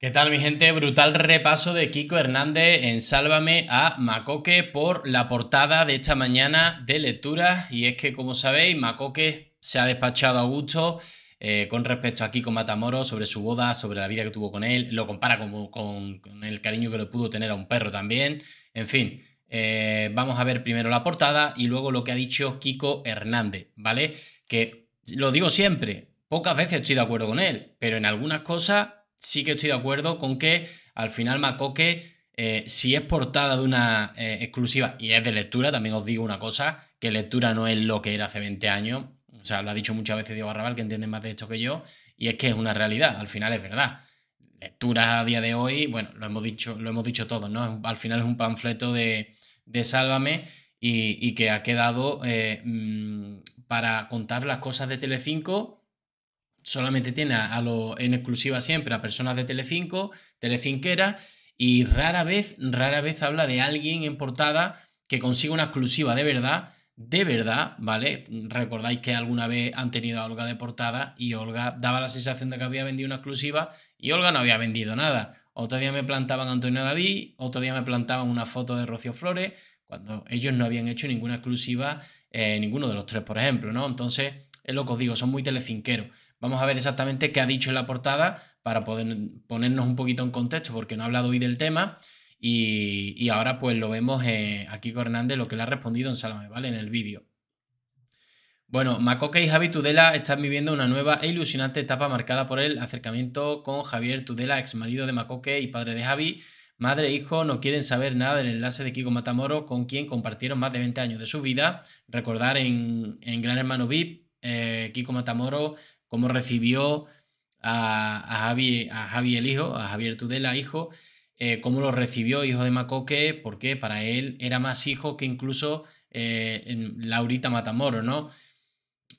¿Qué tal mi gente? Brutal repaso de Kiko Hernández en Sálvame a Macoque por la portada de esta mañana de lectura. Y es que como sabéis, Macoque se ha despachado a gusto eh, con respecto a Kiko Matamoros sobre su boda, sobre la vida que tuvo con él. Lo compara con, con, el cariño que le pudo tener a un perro también. En fin, eh, vamos a ver primero la portada y luego lo que ha dicho Kiko Hernández, ¿vale? Que lo digo siempre, pocas veces estoy de acuerdo con él, pero en algunas cosas sí que estoy de acuerdo con que al final Macoque, eh, si es portada de una eh, exclusiva y es de lectura, también os digo una cosa, que lectura no es lo que era hace 20 años, o sea, lo ha dicho muchas veces Diego Arrabal, que entiende más de esto que yo, y es que es una realidad, al final es verdad. Lectura a día de hoy, bueno, lo hemos dicho, lo hemos dicho todos, ¿no? Al final es un panfleto de, Sálvame y, que ha quedado eh, mm, para contar las cosas de Telecinco solamente tiene a, lo, en exclusiva siempre a personas de Telecinco, Telecinquera, y rara vez, rara vez habla de alguien en portada que consiga una exclusiva de verdad, de verdad, ¿vale? Recordáis que alguna vez han tenido a Olga de portada y Olga daba la sensación de que había vendido una exclusiva y Olga no había vendido nada. Otro día me plantaban Antonio David, otro día me plantaban una foto de Rocío Flores, cuando ellos no habían hecho ninguna exclusiva, eh, ninguno de los tres, por ejemplo, ¿no? Entonces, es lo que os digo, son muy telecinqueros. Vamos a ver exactamente qué ha dicho en la portada para poder ponernos un poquito en contexto, porque no ha hablado hoy del tema. Y, ahora pues lo vemos eh, aquí con Hernández lo que le ha respondido en Salame, ¿vale? En el vídeo. Bueno, Macoque y Javi Tudela están viviendo una nueva e ilusionante etapa marcada por el acercamiento con Javier Tudela, ex marido de Macoque y padre de Javi. Madre e hijo no quieren saber nada del enlace de Kiko Matamoro, con quien compartieron más de 20 años de su vida. Recordar en, Gran Hermano VIP, eh, Kiko Matamoro cómo recibió a, Javi, a el hijo, a Javier Tudela hijo, eh, cómo lo recibió hijo de Macoque, porque para él era más hijo que incluso eh, Laurita Matamoro, ¿no?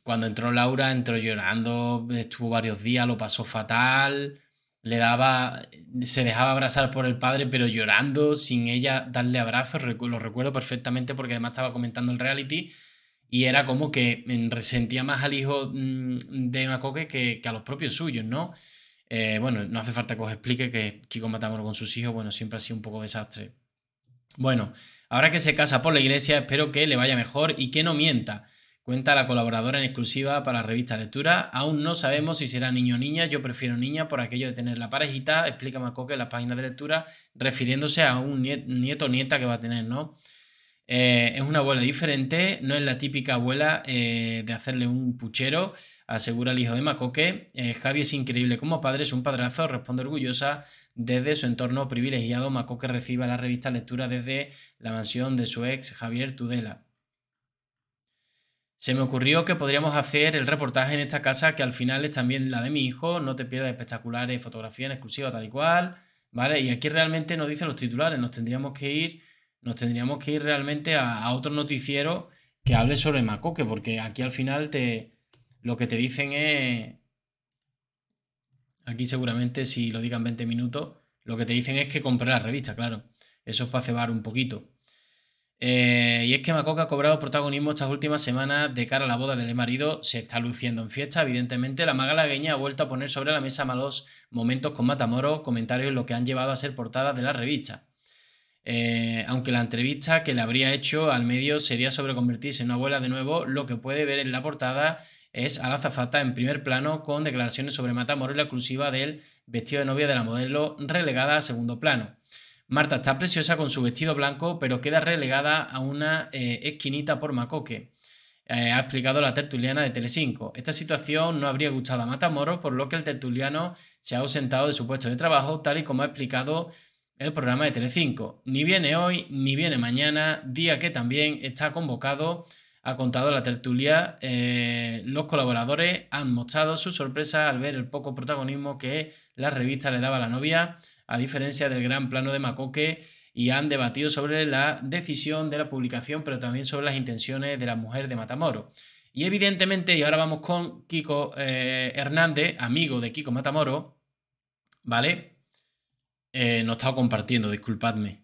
Cuando entró Laura, entró llorando, estuvo varios días, lo pasó fatal, le daba, se dejaba abrazar por el padre, pero llorando, sin ella darle abrazos, lo recuerdo perfectamente porque además estaba comentando el reality y era como que resentía más al hijo mm, de Macoque que, a los propios suyos, ¿no? Eh, bueno, no hace falta que os explique que Kiko Matamoros con sus hijos, bueno, siempre ha sido un poco desastre. Bueno, ahora que se casa por la iglesia, espero que le vaya mejor y que no mienta. Cuenta la colaboradora en exclusiva para la Revista Lectura. Aún no sabemos si será niño o niña. Yo prefiero niña por aquello de tener la parejita. Explica Macoque en la página de lectura, refiriéndose a un nieto o nieta que va a tener, ¿no? Eh, es una abuela diferente, no es la típica abuela eh, de hacerle un puchero, asegura el hijo de Macoque. Eh, Javi es increíble como padre, es un padrazo, responde orgullosa desde su entorno privilegiado. Macoque recibe la revista Lectura desde la mansión de su ex Javier Tudela. Se me ocurrió que podríamos hacer el reportaje en esta casa, que al final es también la de mi hijo. No te pierdas espectaculares fotografías en exclusiva, tal y cual. ¿Vale? Y aquí realmente nos dicen los titulares, nos tendríamos que ir nos tendríamos que ir realmente a, otro noticiero que hable sobre Macoque, porque aquí al final te, lo que te dicen es... Aquí seguramente si lo digan 20 minutos, lo que te dicen es que compré la revista, claro. Eso es para cebar un poquito. Eh, y es que Macoque ha cobrado protagonismo estas últimas semanas de cara a la boda del marido. Se está luciendo en fiesta, evidentemente. La maga lagueña ha vuelto a poner sobre la mesa malos momentos con Matamoro, comentarios lo que han llevado a ser portadas de la revista. Eh, aunque la entrevista que le habría hecho al medio sería sobre convertirse en una abuela de nuevo, lo que puede ver en la portada es a la azafata en primer plano con declaraciones sobre Matamoros y la exclusiva del vestido de novia de la modelo relegada a segundo plano. Marta está preciosa con su vestido blanco, pero queda relegada a una eh, esquinita por Macoque. Eh, ha explicado la tertuliana de Telecinco. Esta situación no habría gustado a Matamoros, por lo que el tertuliano se ha ausentado de su puesto de trabajo, tal y como ha explicado el programa de Telecinco. Ni viene hoy, ni viene mañana, día que también está convocado, ha contado la tertulia. Eh, los colaboradores han mostrado su sorpresa al ver el poco protagonismo que la revista le daba a la novia, a diferencia del gran plano de Macoque, y han debatido sobre la decisión de la publicación, pero también sobre las intenciones de la mujer de Matamoro. Y evidentemente, y ahora vamos con Kiko eh, Hernández, amigo de Kiko Matamoro, ¿vale? Eh, no estaba compartiendo, disculpadme.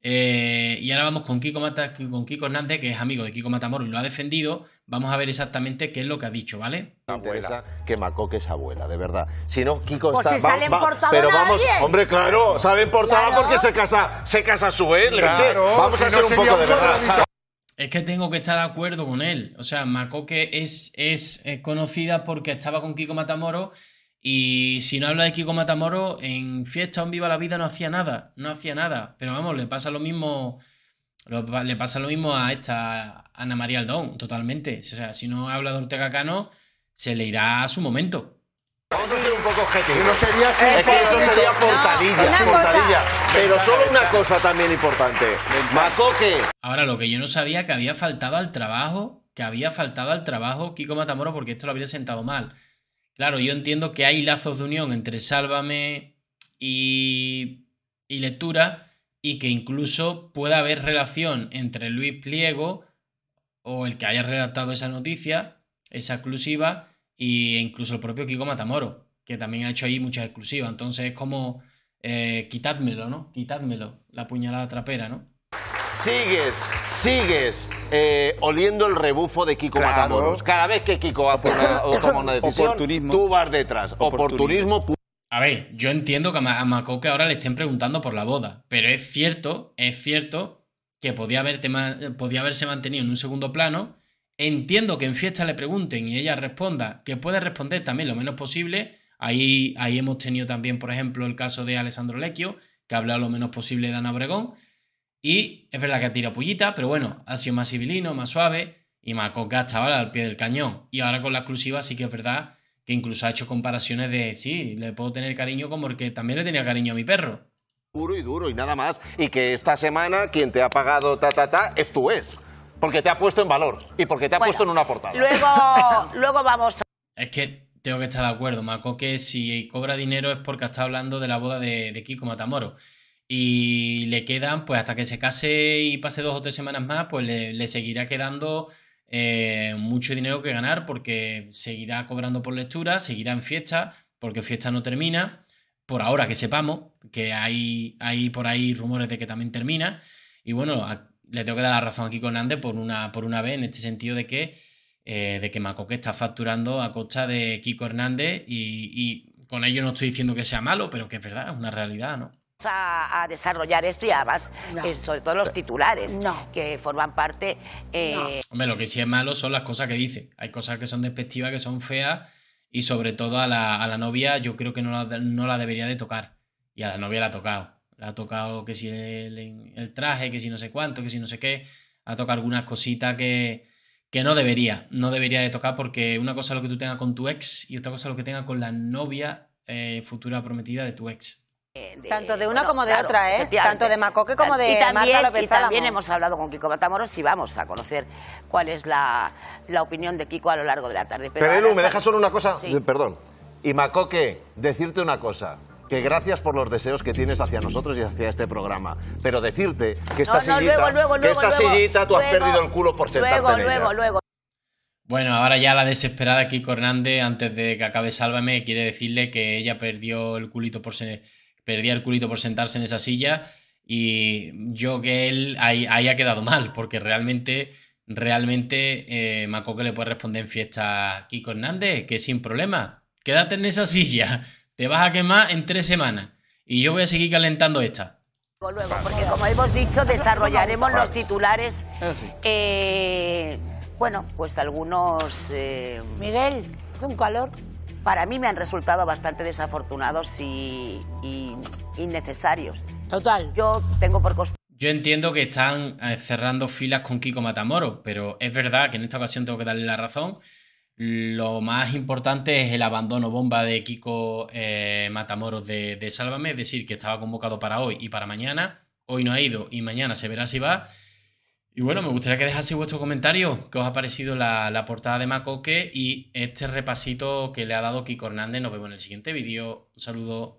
Eh, y ahora vamos con Kiko, Mata, con Hernández, que es amigo de Kiko Matamoro y lo ha defendido. Vamos a ver exactamente qué es lo que ha dicho, ¿vale? Abuela, que Macoque es abuela, de verdad. Si no, Kiko pues está... sale pero vamos, hombre, claro, sale en porque se casa, se casa su él. Claro, vamos a hacer un poco de verdad. Es que tengo que estar de acuerdo con él. O sea, Macoque es, es, es eh, conocida porque estaba con Kiko Matamoro y si no habla de Kiko Matamoro, en Fiesta, en Viva la Vida no hacía nada, no hacía nada. Pero vamos, le pasa lo mismo. Le pasa lo mismo a esta Ana María Aldón, totalmente. O sea, si no habla de Ortega Cano, se le irá a su momento. Vamos a ser un poco objetivos. sería eso sería portadilla, Pero solo una cosa también importante. Macoque. Ahora, lo que yo no sabía que había faltado al trabajo, que había faltado al trabajo Kiko Matamoro, porque esto lo habría sentado mal. Claro, yo entiendo que hay lazos de unión entre Sálvame y, Lectura y que incluso pueda haber relación entre Luis Pliego o el que haya redactado esa noticia, esa exclusiva, e incluso el propio Kiko Matamoro, que también ha hecho ahí muchas exclusivas. Entonces es como, eh, quitádmelo, ¿no? Quitádmelo, la puñalada trapera, ¿no? Sigues, sigues. Eh, oliendo el rebufo de Kiko Matamoros. Cada vez que Kiko va por una, una decisión, tú vas detrás. Oportunismo. puro a ver, yo entiendo que a que ahora le estén preguntando por la boda, pero es cierto, es cierto que podía, haber tema, podía haberse mantenido en un segundo plano. Entiendo que en fiesta le pregunten y ella responda, que puede responder también lo menos posible. Ahí, ahí hemos tenido también, por ejemplo, el caso de Alessandro Lecchio, que ha hablado lo menos posible de Ana Obregón. Y es verdad que ha tirado pullita, pero bueno, ha sido más civilino, más suave y que ha estado al pie del cañón. Y ahora con la exclusiva sí que es verdad que incluso ha hecho comparaciones de, sí, le puedo tener cariño como porque también le tenía cariño a mi perro. Duro y duro y nada más. Y que esta semana quien te ha pagado ta, ta, ta, es tu es. Porque te ha puesto en valor y porque te ha puesto en una portada. Luego, luego vamos. Es que tengo que estar de acuerdo, Maco, que si cobra dinero es porque está hablando de la boda de, de Kiko Matamoro. Y le quedan, pues hasta que se case y pase dos o tres semanas más, pues le, seguirá quedando eh, mucho dinero que ganar porque seguirá cobrando por lectura, seguirá en fiesta, porque fiesta no termina, por ahora que sepamos, que hay, hay por ahí rumores de que también termina. Y bueno, le tengo que dar la razón a Kiko Hernández por una, por una vez, en este sentido de que, eh, de que Macoque está facturando a costa de Kiko Hernández y, y con ello no estoy diciendo que sea malo, pero que es verdad, es una realidad, ¿no? A, desarrollar esto y además, eh, sobre todo los titulares que forman parte. Eh, lo que sí es malo son las cosas que dice. Hay cosas que son despectivas, que son feas y sobre todo a la, novia yo creo que no la, debería de tocar. Y a la novia la ha tocado. La ha tocado que si el, traje, que si no sé cuánto, que si no sé qué. Ha tocado algunas cositas que, que no debería. No debería de tocar porque una cosa es lo que tú tengas con tu ex y otra cosa es lo que tengas con la novia eh, futura prometida de tu ex. Eh, Tanto de una como de otra, ¿eh? Tanto de Macoque como de y también, también hemos hablado con Kiko Matamoros y vamos a conocer cuál es la, opinión de Kiko a lo largo de la tarde. Pero, me dejas solo una cosa. Perdón. Y Macoque, decirte una cosa que gracias por los deseos que tienes hacia nosotros y hacia este programa. Pero decirte que esta sillita, esta tú has perdido el culo por sentarte luego, Luego, luego. Bueno, ahora ya la desesperada Kiko Hernández, antes de que acabe Sálvame, quiere decirle que ella perdió el culito por, ser perdía el culito por sentarse en esa silla y yo que él ahí, ha quedado mal, porque realmente, realmente eh, Maco que le puede responder en fiesta a Kiko Hernández, que sin problema, quédate en esa silla, te vas a quemar en tres semanas y yo voy a seguir calentando esta. porque como hemos dicho, desarrollaremos los titulares. Ah, eh, bueno, pues algunos. Eh, ...Miguel, Miguel, un calor para mí me han resultado bastante desafortunados y, innecesarios. Total. Yo tengo por costumbre. Yo entiendo que están eh, cerrando filas con Kiko Matamoro, pero es verdad que en esta ocasión tengo que darle la razón. Lo más importante es el abandono bomba de Kiko eh, Matamoros de, de Sálvame, es decir, que estaba convocado para hoy y para mañana. Hoy no ha ido y mañana se verá si va. Y bueno, me gustaría que dejase vuestro comentario, qué os ha parecido la, portada de Macoque y este repasito que le ha dado Kiko Hernández. Nos vemos en el siguiente vídeo. Un saludo.